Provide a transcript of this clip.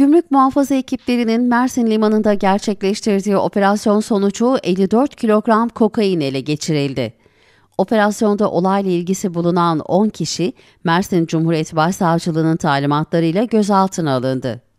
Gümrük muhafaza ekiplerinin Mersin Limanı'nda gerçekleştirdiği operasyon sonucu 54 kilogram kokain ele geçirildi. Operasyonda olayla ilgisi bulunan 10 kişi Mersin Cumhuriyet Başsavcılığı'nın talimatlarıyla gözaltına alındı.